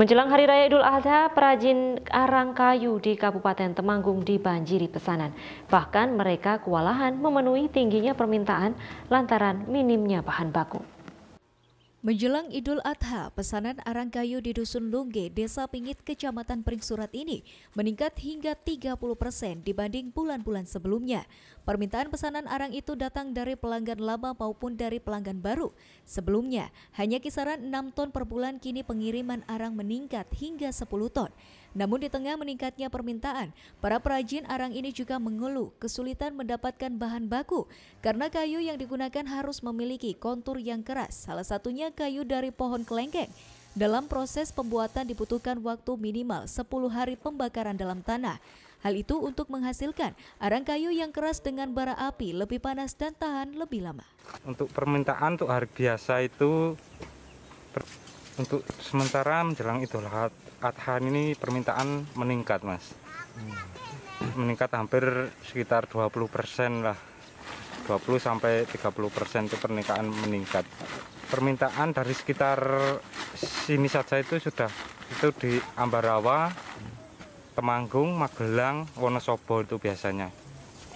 Menjelang Hari Raya Idul Adha, perajin arang kayu di Kabupaten Temanggung dibanjiri pesanan. Bahkan mereka kewalahan memenuhi tingginya permintaan lantaran minimnya bahan baku. Menjelang Idul Adha, pesanan arang kayu di Dusun Lungge, Desa Pingit, Kecamatan Pringsurat ini meningkat hingga 30 persen dibanding bulan-bulan sebelumnya. Permintaan pesanan arang itu datang dari pelanggan lama maupun dari pelanggan baru. Sebelumnya, hanya kisaran 6 ton per bulan, kini pengiriman arang meningkat hingga 10 ton. Namun di tengah meningkatnya permintaan, para perajin arang ini juga mengeluh kesulitan mendapatkan bahan baku karena kayu yang digunakan harus memiliki kontur yang keras, salah satunya kayu dari pohon kelengkeng. Dalam proses pembuatan dibutuhkan waktu minimal 10 hari pembakaran dalam tanah. Hal itu untuk menghasilkan arang kayu yang keras dengan bara api lebih panas dan tahan lebih lama. Untuk permintaan untuk hari biasa itu untuk sementara menjelang itu Idul adhan ini permintaan meningkat mas hmm. meningkat hampir sekitar 20 lah 20 sampai 30 itu pernikahan meningkat permintaan dari sekitar sini saja itu sudah itu di Ambarawa Temanggung Magelang Wonosobo itu biasanya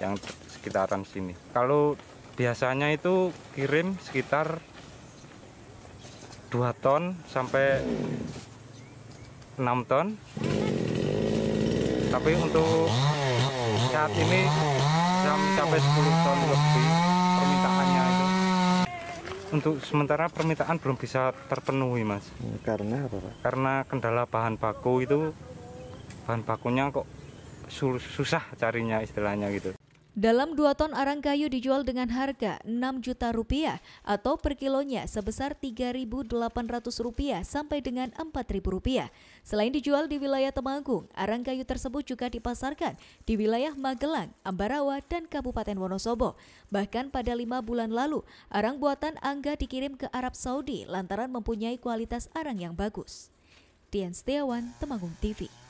yang sekitaran sini kalau biasanya itu kirim sekitar 2 ton sampai 6 ton tapi untuk saat ini sampai 10 ton lebih permintaannya itu untuk sementara permintaan belum bisa terpenuhi mas karena apa Pak? karena kendala bahan baku itu bahan bakunya kok susah carinya istilahnya gitu dalam dua ton arang kayu dijual dengan harga enam juta rupiah atau per kilonya sebesar tiga ribu delapan ratus rupiah sampai dengan empat ribu rupiah. Selain dijual di wilayah Temanggung, arang kayu tersebut juga dipasarkan di wilayah Magelang, Ambarawa, dan Kabupaten Wonosobo. Bahkan pada lima bulan lalu, arang buatan Angga dikirim ke Arab Saudi lantaran mempunyai kualitas arang yang bagus. Dian Setiawan, Temanggung TV.